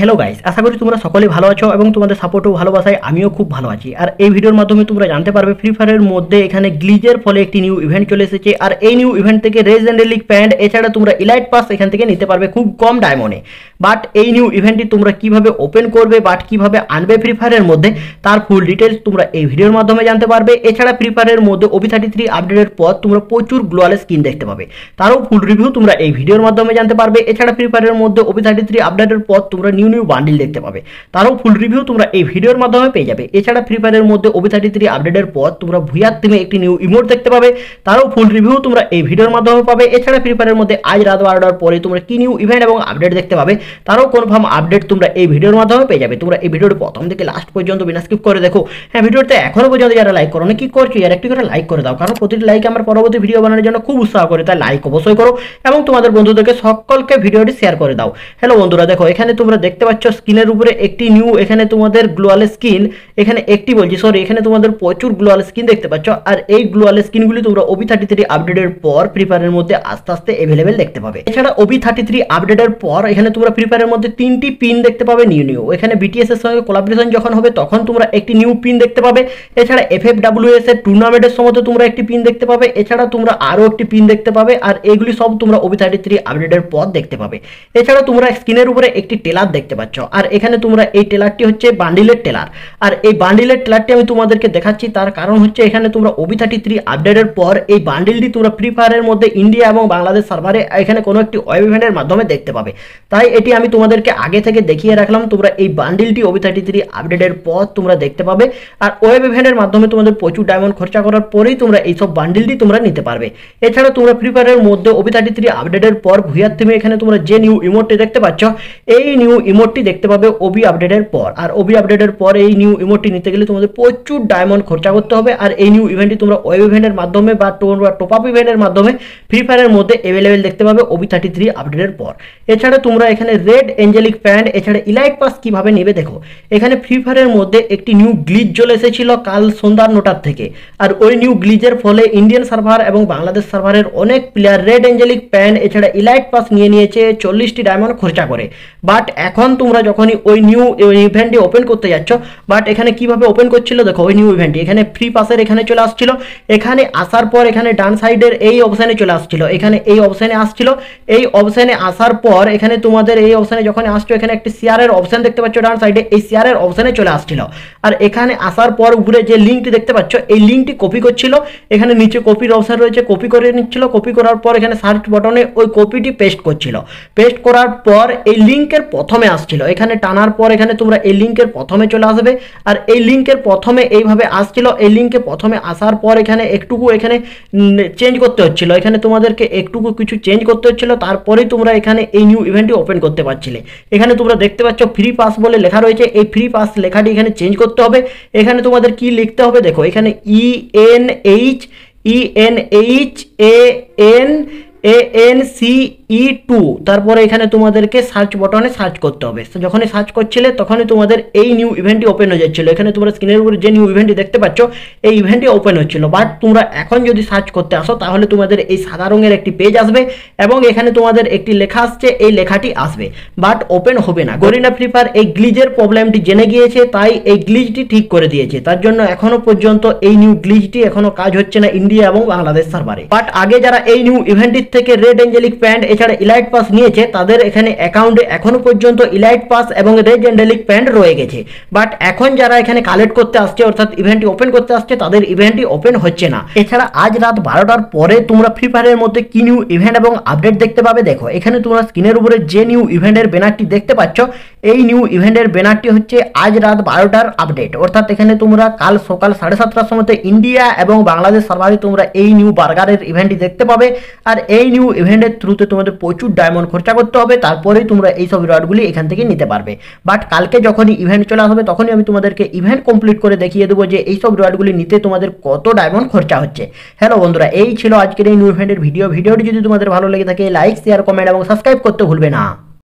hello guys আশা করি তোমরা সকলে ভালো আছো এবং তোমাদের সাপোর্টও ভালোবাসায় আমিও খুব ভালো আছি আর এই ভিডিওর মাধ্যমে তোমরা জানতে পারবে ফ্রি ফায়ারের মধ্যে এখানে গ্লিজের ফলে একটি নিউ ইভেন্ট চলে এসেছে আর এই নিউ ইভেন্ট থেকে রেজেন্ড লিগ প্যান্ট এছাড়া তোমরা ইলাইট পাস এখান থেকে নিতে পারবে খুব কম ডায়মন্ডে বাট এই নিউ ইভেন্টটি তোমরা কিভাবে ওপেন করবে বাট কিভাবে আনবে ফ্রি ফায়ারের মধ্যে তার ফুল ডিটেলস তোমরা এই ভিডিওর মাধ্যমে জানতে পারবে এছাড়া ফ্রি ফায়ারের মধ্যে ওবি থার্টি থ্রি আপডেটের পর তোমরা প্রচুর গ্লোয়াল স্কিন দেখতে পাবে তারও ফুল রিভিউ তোমরা এই ভিডিওর মাধ্যমে জানতে পারবে এছাড়া ফ্রি ফায়ারের মধ্যে ওবি থার্টি থ্রি আপডেটের পর তোমরা নিউ নিউ নিউ বান্ডিল দেখতে পাবে তারও ফুল রিভিউ তোমরা এই ভিডিওর মাধ্যমে পেয়ে যাবে এছাড়া ফ্রি ফায়ারের মধ্যে ওবি থার্টি থ্রি আপডেটের পর তোমরা ভুইয়ার থিমে একটি নিউ ইমোট দেখতে পাবে তারও ফুল রিভিউ তোমরা এই ভিডিওর মাধ্যমে পাবে এছাড়া ফ্রি ফায়ারের মধ্যে আজ রাত বারোটার পরে তোমরা কি নিউ ইভেন্ট এবং আপডেট দেখতে পাবে তারও কনফার্ম আপডেট তোমরা এই ভিডিওর মাধ্যমে পেয়ে যাবে তোমরা এই ভিডিওটি প্রথম থেকে লাস্ট পর্যন্ত বিনা স্কিপ করে দেখো হ্যাঁ ভিডিওতে এখনো পর্যন্ত যারা লাইক করো না কি করছো ইয়ার একটি করে লাইক করে দাও কারণ প্রতিটি লাইক আমার পরবর্তী ভিডিও বানানোর জন্য খুব উৎসাহ করে তাই লাইক অবশ্যই করো এবং তোমাদের বন্ধুদেরকে সকলকে ভিডিওটি শেয়ার করে দাও হ্যালো বন্ধুরা দেখো এখানে তোমরা দেখ দেখতে পাচ্ছ স্কিনের উপরে একটি নিউ এখানে তোমাদের গ্লোয়াল স্কিন এখানে একটি বলছি সরি এখানে তোমাদের প্রচুর গ্লোয়াল স্কিন দেখতে পাচ্ছ আর এই গ্লোয়াল স্কিনগুলি তোমরা ওবি থার্টি থ্রি আপডেটের পর ফ্রি মধ্যে আস্তে আস্তে অ্যাভেলেবেল দেখতে পাবে এছাড়া ওবি থার্টি থ্রি আপডেটের পর এখানে তোমরা ফ্রি মধ্যে তিনটি পিন দেখতে পাবে নিউ নিউ এখানে বিটিএস এর সঙ্গে কোলাবরেশন যখন হবে তখন তোমরা একটি নিউ পিন দেখতে পাবে এছাড়া এফ এফ ডাব্লিউ এস এর টুর্নামেন্টের সময় তোমরা একটি পিন দেখতে পাবে এছাড়া তোমরা আরও একটি পিন দেখতে পাবে আর এগুলি সব তোমরা ওবি থার্টি থ্রি আপডেটের পর দেখতে পাবে এছাড়া তোমরা স্ক্রিনের উপরে একটি টেলার দেখতে দেখতে পাচ্ছ আর এখানে তোমরা এই টেলারটি হচ্ছে বান্ডিলের টেলার আর এই বান্ডিলের টেলারটি আমি তোমাদেরকে দেখাচ্ছি তার কারণ হচ্ছে এখানে তোমরা ওবি থার্টি থ্রি আপডেটের পর এই বান্ডিলটি তোমরা ফ্রি ফায়ারের মধ্যে ইন্ডিয়া এবং বাংলাদেশ সার্ভারে এখানে কোনো একটি ওয়েব ইভেন্টের মাধ্যমে দেখতে পাবে তাই এটি আমি তোমাদেরকে আগে থেকে দেখিয়ে রাখলাম তোমরা এই বান্ডিলটি ওবি থার্টি থ্রি আপডেটের পর তোমরা দেখতে পাবে আর ওয়েব ইভেন্টের মাধ্যমে তোমাদের প্রচুর ডায়মন্ড খরচা করার পরেই তোমরা এইসব বান্ডিলটি তোমরা নিতে পারবে এছাড়া তোমরা ফ্রি ফায়ারের মধ্যে ওবি থার্টি থ্রি আপডেটের পর ভুয়ার থেমে এখানে তোমরা যে নিউ ইমোটটি দেখতে পাচ্ছ এই নিউ ইমোটটি দেখতে পাবে ওবি আপডেটের পর আর ওবি আপডেটের পর এই নিউ ইমোটটি নিতে গেলে তোমাদের প্রচুর ডায়মন্ড খরচা করতে হবে আর এই নিউ ইভেন্টটি তোমরা ওয়েব ইভেন্টের মাধ্যমে বা তোমরা টপ আপ ইভেন্টের মাধ্যমে ফ্রি ফায়ারের মধ্যে অ্যাভেলেবেল দেখতে পাবে ওবি থার্টি থ্রি আপডেটের পর এছাড়া তোমরা এখানে রেড এঞ্জেলিক প্যান্ট এছাড়া ইলাইট পাস কীভাবে নেবে দেখো এখানে ফ্রি ফায়ারের মধ্যে একটি নিউ গ্লিজ চলে এসেছিল কাল সন্ধ্যার নোটার থেকে আর ওই নিউ গ্লিজের ফলে ইন্ডিয়ান সার্ভার এবং বাংলাদেশ সার্ভারের অনেক প্লেয়ার রেড এঞ্জেলিক প্যান্ট এছাড়া ইলাইট পাস নিয়ে নিয়েছে চল্লিশটি ডায়মন্ড খরচা করে বাট এখন তখন তোমরা যখনই ওই নিউ ইভেন্টটি ওপেন করতে যাচ্ছ বাট এখানে কিভাবে ওপেন করছিল দেখো ওই নিউ ইভেন্টটি এখানে ফ্রি পাসের এখানে চলে আসছিল এখানে আসার পর এখানে ডান সাইডের এই অপশানে চলে আসছিল এখানে এই অপশানে আসছিল এই অপশানে আসার পর এখানে তোমাদের এই অপশানে যখন আসছো এখানে একটি শেয়ারের অপশান দেখতে পাচ্ছ ডান সাইডে এই শেয়ারের অপশানে চলে আসছিল আর এখানে আসার পর উপরে যে লিঙ্কটি দেখতে পাচ্ছ এই লিঙ্কটি কপি করছিল এখানে নিচে কপির অপশান রয়েছে কপি করে নিচ্ছিল কপি করার পর এখানে সার্চ বটনে ওই কপিটি পেস্ট করছিল পেস্ট করার পর এই লিঙ্কের প্রথমে আসছিল এখানে টানার পর এখানে তোমরা এই লিঙ্কের প্রথমে চলে আসবে আর এই লিঙ্কের প্রথমে এইভাবে আসছিল এই লিঙ্কে প্রথমে আসার পর এখানে একটুকু এখানে চেঞ্জ করতে হচ্ছিল এখানে তোমাদেরকে একটুকু কিছু চেঞ্জ করতে হচ্ছিল তারপরেই তোমরা এখানে এই নিউ ইভেন্টটি ওপেন করতে পারছিলে এখানে তোমরা দেখতে পাচ্ছ ফ্রি পাস বলে লেখা রয়েছে এই ফ্রি পাস লেখাটি এখানে চেঞ্জ করতে হবে এখানে তোমাদের কি লিখতে হবে দেখো এখানে E N H E N H A N A N C E e two তারপরে এখানে তোমাদেরকে সার্চ বটনে সার্চ করতে হবে যখনই সার্চ করছিলে তখনই তোমাদের এই নিউ ইভেন্টটি ওপেন হয়ে যাচ্ছিলো এখানে তোমরা স্ক্রিনের উপরে যে নিউ ইভেন্টটি দেখতে পাচ্ছ এই ইভেন্টটি ওপেন হচ্ছিল বাট তোমরা এখন যদি সার্চ করতে আসো তাহলে তোমাদের এই সাদা রঙের একটি পেজ আসবে এবং এখানে তোমাদের একটি লেখা আসছে এই লেখাটি আসবে বাট ওপেন হবে না গরিনা ফ্রি ফায়ার এই গ্লিজের প্রবলেমটি জেনে গিয়েছে তাই এই গ্লিজটি ঠিক করে দিয়েছে তার জন্য এখনো পর্যন্ত এই নিউ গ্লিজটি এখনো কাজ হচ্ছে না ইন্ডিয়া এবং বাংলাদেশ সার্ভারে বাট আগে যারা এই নিউ ইভেন্টটির থেকে রেড এঞ্জেলিক প্যান্ট এছাড়া ইলাইট পাস নিয়েছে তাদের এখানে অ্যাকাউন্টে এখনও পর্যন্ত ইলাইট পাস এবং রেড অ্যান্ড প্যান্ট রয়ে গেছে বাট এখন যারা এখানে কালেক্ট করতে আসছে অর্থাৎ ইভেন্টটি ওপেন করতে আসছে তাদের ইভেন্টটি ওপেন হচ্ছে না এছাড়া আজ রাত বারোটার পরে তোমরা ফ্রি ফায়ারের মধ্যে কি নিউ ইভেন্ট এবং আপডেট দেখতে পাবে দেখো এখানে তোমরা স্ক্রিনের উপরে যে নিউ ইভেন্টের ব্যানারটি দেখতে পাচ্ছ এই নিউ ইভেন্টের ব্যানারটি হচ্ছে আজ রাত বারোটার আপডেট অর্থাৎ এখানে তোমরা কাল সকাল সাড়ে সাতটার সময় ইন্ডিয়া এবং বাংলাদেশ সার্ভারে তোমরা এই নিউ বার্গারের ইভেন্টটি দেখতে পাবে আর এই নিউ ইভেন্টের থ্রুতে তোমরা মধ্যে প্রচুর ডায়মন্ড খরচা করতে হবে তারপরেই তোমরা এই সব রডগুলি এখান থেকে নিতে পারবে বাট কালকে যখনই ইভেন্ট চলে আসবে তখনই আমি তোমাদেরকে ইভেন্ট কমপ্লিট করে দেখিয়ে দেবো যে এই সব রডগুলি নিতে তোমাদের কত ডায়মন্ড খরচা হচ্ছে হ্যালো বন্ধুরা এই ছিল আজকের এই নিউ ইভেন্টের ভিডিও ভিডিওটি যদি তোমাদের ভালো লেগে থাকে লাইক শেয়ার কমেন্ট এবং সাবস্ক্রাইব করতে ভুলবে না